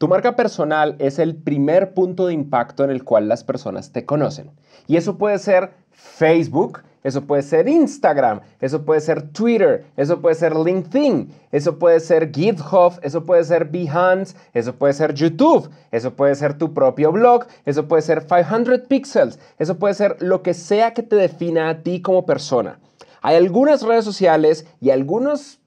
Tu marca personal es el primer punto de impacto en el cual las personas te conocen. Y eso puede ser Facebook, eso puede ser Instagram, eso puede ser Twitter, eso puede ser LinkedIn, eso puede ser GitHub, eso puede ser Behance, eso puede ser YouTube, eso puede ser tu propio blog, eso puede ser 500 pixels, eso puede ser lo que sea que te defina a ti como persona. Hay algunas redes sociales y algunos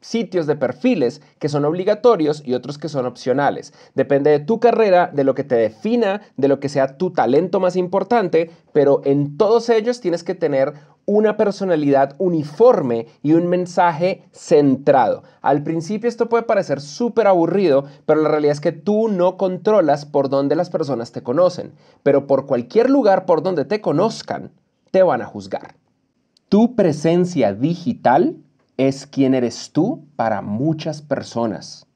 sitios de perfiles que son obligatorios y otros que son opcionales. Depende de tu carrera, de lo que te defina, de lo que sea tu talento más importante, pero en todos ellos tienes que tener una personalidad uniforme y un mensaje centrado. Al principio esto puede parecer súper aburrido, pero la realidad es que tú no controlas por dónde las personas te conocen, pero por cualquier lugar por donde te conozcan, te van a juzgar. Tu presencia digital es quién eres tú para muchas personas.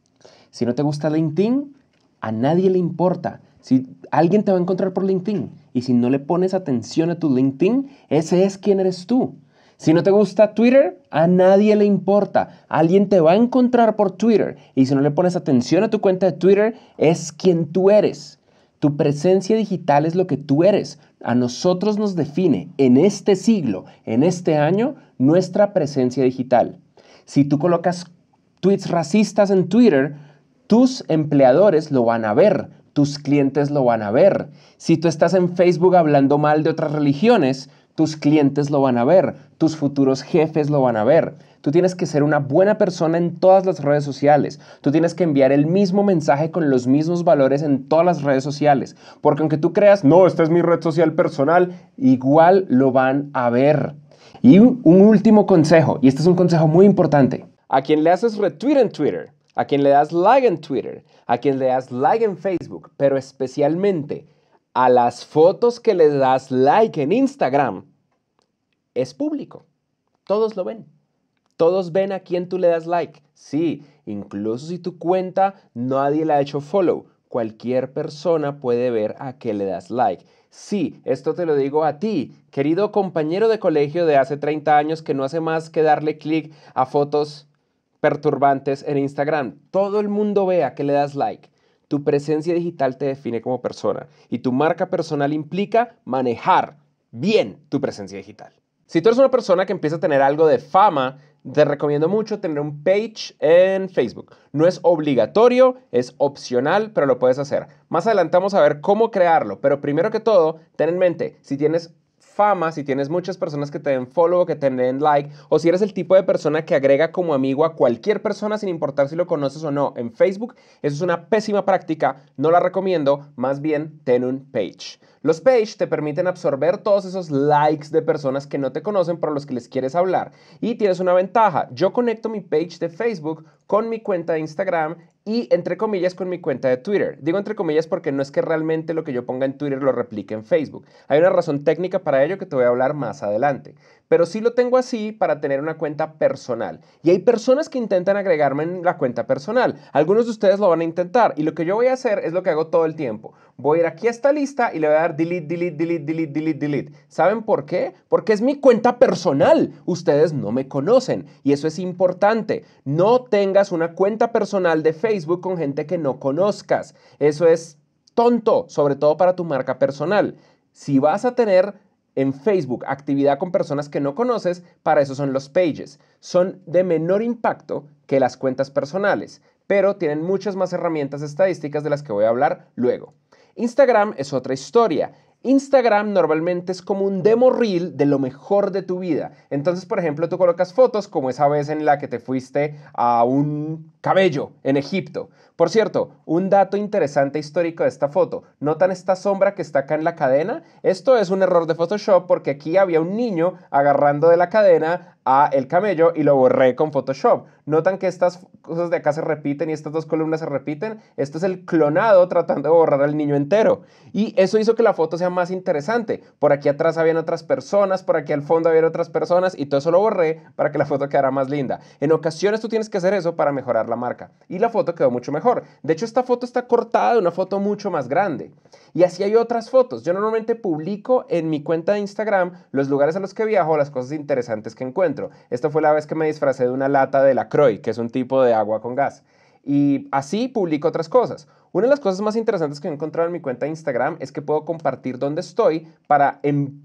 Si no te gusta LinkedIn, a nadie le importa. Si alguien te va a encontrar por LinkedIn y si no le pones atención a tu LinkedIn, ese es quién eres tú. Si no te gusta Twitter, a nadie le importa. Alguien te va a encontrar por Twitter y si no le pones atención a tu cuenta de Twitter, es quien tú eres. Tu presencia digital es lo que tú eres. A nosotros nos define en este siglo, en este año, nuestra presencia digital. Si tú colocas tweets racistas en Twitter, tus empleadores lo van a ver, tus clientes lo van a ver. Si tú estás en Facebook hablando mal de otras religiones, tus clientes lo van a ver, tus futuros jefes lo van a ver. Tú tienes que ser una buena persona en todas las redes sociales. Tú tienes que enviar el mismo mensaje con los mismos valores en todas las redes sociales. Porque aunque tú creas, no, esta es mi red social personal, igual lo van a ver. Y un, último consejo, y este es un consejo muy importante. A quien le haces retweet en Twitter, a quien le das like en Twitter, a quien le das like en Facebook, pero especialmente a las fotos que le das like en Instagram, es público. Todos lo ven. Todos ven a quien tú le das like. Sí, incluso si tu cuenta nadie le ha hecho follow cualquier persona puede ver a qué le das like. Sí, esto te lo digo a ti, querido compañero de colegio de hace 30 años que no hace más que darle clic a fotos perturbantes en Instagram. Todo el mundo ve a qué le das like. Tu presencia digital te define como persona y tu marca personal implica manejar bien tu presencia digital. Si tú eres una persona que empieza a tener algo de fama, te recomiendo mucho tener un page en Facebook. No es obligatorio, es opcional, pero lo puedes hacer. Más adelante vamos a ver cómo crearlo, pero primero que todo, ten en mente, si tienes fama, si tienes muchas personas que te den follow, que te den like, o si eres el tipo de persona que agrega como amigo a cualquier persona sin importar si lo conoces o no en Facebook, eso es una pésima práctica, no la recomiendo, más bien ten un page. Los page te permiten absorber todos esos likes de personas que no te conocen, por los que les quieres hablar. Y tienes una ventaja, yo conecto mi page de Facebook con mi cuenta de Instagram y entre comillas con mi cuenta de Twitter. Digo entre comillas porque no es que realmente lo que yo ponga en Twitter lo replique en Facebook. Hay una razón técnica para ello que te voy a hablar más adelante. Pero sí lo tengo así para tener una cuenta personal. Y hay personas que intentan agregarme en la cuenta personal. Algunos de ustedes lo van a intentar. Y lo que yo voy a hacer es lo que hago todo el tiempo. Voy a ir aquí a esta lista y le voy a dar delete, delete, delete, delete, delete, delete. ¿Saben por qué? Porque es mi cuenta personal. Ustedes no me conocen. Y eso es importante. No tengo tengas una cuenta personal de Facebook con gente que no conozcas. Eso es tonto, sobre todo para tu marca personal. Si vas a tener en Facebook actividad con personas que no conoces, para eso son los pages. Son de menor impacto que las cuentas personales, pero tienen muchas más herramientas estadísticas de las que voy a hablar luego. Instagram es otra historia. Instagram normalmente es como un demo reel de lo mejor de tu vida. Entonces, por ejemplo, tú colocas fotos como esa vez en la que te fuiste a un cabello en Egipto. Por cierto, un dato interesante histórico de esta foto. ¿Notan esta sombra que está acá en la cadena? Esto es un error de Photoshop porque aquí había un niño agarrando de la cadena a el camello y lo borré con Photoshop. ¿Notan que estas cosas de acá se repiten y estas dos columnas se repiten? Esto es el clonado tratando de borrar al niño entero. Y eso hizo que la foto sea más interesante. Por aquí atrás habían otras personas, por aquí al fondo había otras personas y todo eso lo borré para que la foto quedara más linda. En ocasiones tú tienes que hacer eso para mejorar la marca. Y la foto quedó mucho mejor. De hecho, esta foto está cortada de una foto mucho más grande. Y así hay otras fotos. Yo normalmente publico en mi cuenta de Instagram los lugares a los que viajo, las cosas interesantes que encuentro. Esta fue la vez que me disfracé de una lata de la Croix, que es un tipo de agua con gas. Y así publico otras cosas. Una de las cosas más interesantes que he encontrado en mi cuenta de Instagram es que puedo compartir dónde estoy para em-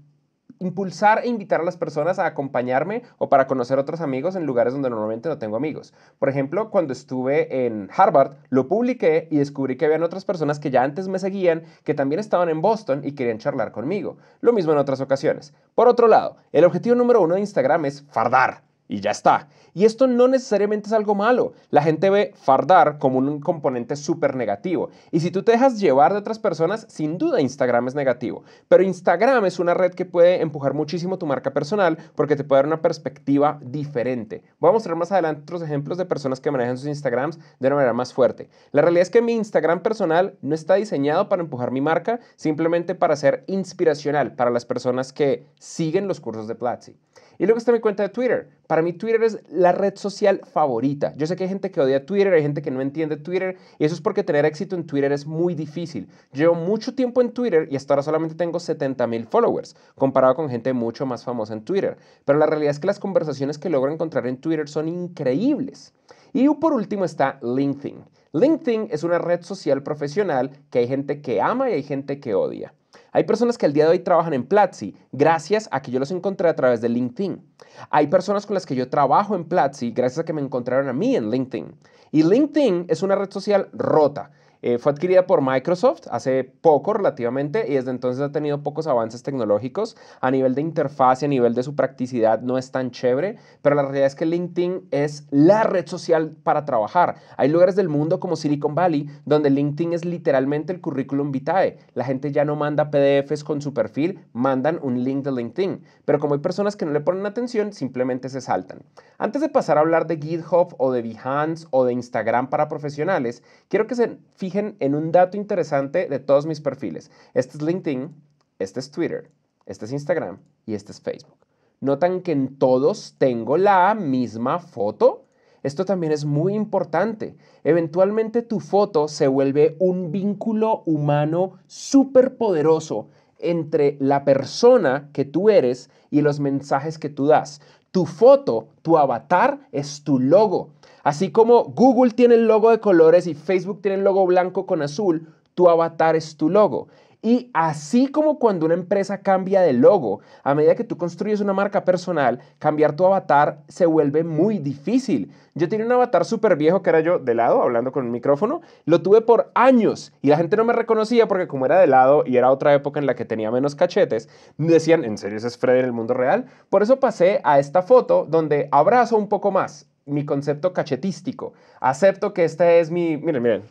impulsar e invitar a las personas a acompañarme o para conocer otros amigos en lugares donde normalmente no tengo amigos. Por ejemplo, cuando estuve en Harvard, lo publiqué y descubrí que habían otras personas que ya antes me seguían, que también estaban en Boston y querían charlar conmigo. Lo mismo en otras ocasiones. Por otro lado, el objetivo número uno de Instagram es fardar y ya está. Y esto no necesariamente es algo malo. La gente ve fardar como un componente súper negativo. Y si tú te dejas llevar de otras personas, sin duda Instagram es negativo. Pero Instagram es una red que puede empujar muchísimo tu marca personal porque te puede dar una perspectiva diferente. Voy a mostrar más adelante otros ejemplos de personas que manejan sus Instagrams de una manera más fuerte. La realidad es que mi Instagram personal no está diseñado para empujar mi marca, simplemente para ser inspiracional para las personas que siguen los cursos de Platzi. Y luego está mi cuenta de Twitter. Para mí Twitter es la red social favorita. Yo sé que hay gente que odia Twitter, hay gente que no entiende Twitter, y eso es porque tener éxito en Twitter es muy difícil. Llevo mucho tiempo en Twitter y hasta ahora solamente tengo 70 mil followers, comparado con gente mucho más famosa en Twitter. Pero la realidad es que las conversaciones que logro encontrar en Twitter son increíbles. Y por último está LinkedIn. LinkedIn es una red social profesional que hay gente que ama y hay gente que odia. Hay personas que al día de hoy trabajan en Platzi gracias a que yo los encontré a través de LinkedIn. Hay personas con las que yo trabajo en Platzi gracias a que me encontraron a mí en LinkedIn. Y LinkedIn es una red social rota. Eh, fue adquirida por Microsoft hace poco relativamente y desde entonces ha tenido pocos avances tecnológicos. A nivel de interfaz y a nivel de su practicidad no es tan chévere, pero la realidad es que LinkedIn es la red social para trabajar. Hay lugares del mundo como Silicon Valley donde LinkedIn es literalmente el currículum vitae. La gente ya no manda PDFs con su perfil, mandan un link de LinkedIn. Pero como hay personas que no le ponen atención, simplemente se saltan. Antes de pasar a hablar de GitHub o de Behance o de Instagram para profesionales, quiero que se fijen en un dato interesante de todos mis perfiles. Este es LinkedIn, este es Twitter, este es Instagram y este es Facebook. ¿Notan que en todos tengo la misma foto? Esto también es muy importante. Eventualmente tu foto se vuelve un vínculo humano súper poderoso entre la persona que tú eres y los mensajes que tú das. Tu foto, tu avatar, es tu logo. Así como Google tiene el logo de colores y Facebook tiene el logo blanco con azul, tu avatar es tu logo. Y así como cuando una empresa cambia de logo, a medida que tú construyes una marca personal, cambiar tu avatar se vuelve muy difícil. Yo tenía un avatar súper viejo que era yo de lado, hablando con el micrófono, lo tuve por años y la gente no me reconocía porque como era de lado y era otra época en la que tenía menos cachetes, decían, ¿en serio ese es Freddy en el mundo real? Por eso pasé a esta foto donde abrazo un poco más mi concepto cachetístico. Acepto que esta es mi... Miren, miren.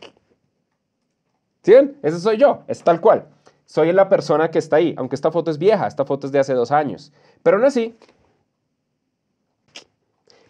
¿Sí ven? Ese soy yo, es tal cual. Soy la persona que está ahí, aunque esta foto es vieja, esta foto es de hace dos años. Pero no así,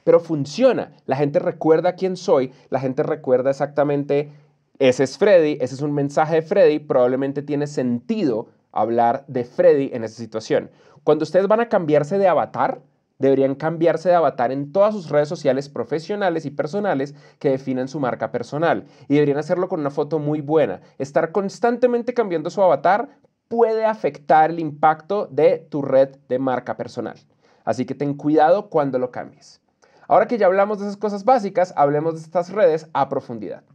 pero funciona. La gente recuerda quién soy, la gente recuerda exactamente, ese es Freddy, ese es un mensaje de Freddy, probablemente tiene sentido hablar de Freddy en esa situación. Cuando ustedes van a cambiarse de avatar, deberían cambiarse de avatar en todas sus redes sociales profesionales y personales que definen su marca personal. Y deberían hacerlo con una foto muy buena. Estar constantemente cambiando su avatar puede afectar el impacto de tu red de marca personal. Así que ten cuidado cuando lo cambies. Ahora que ya hablamos de esas cosas básicas, hablemos de estas redes a profundidad.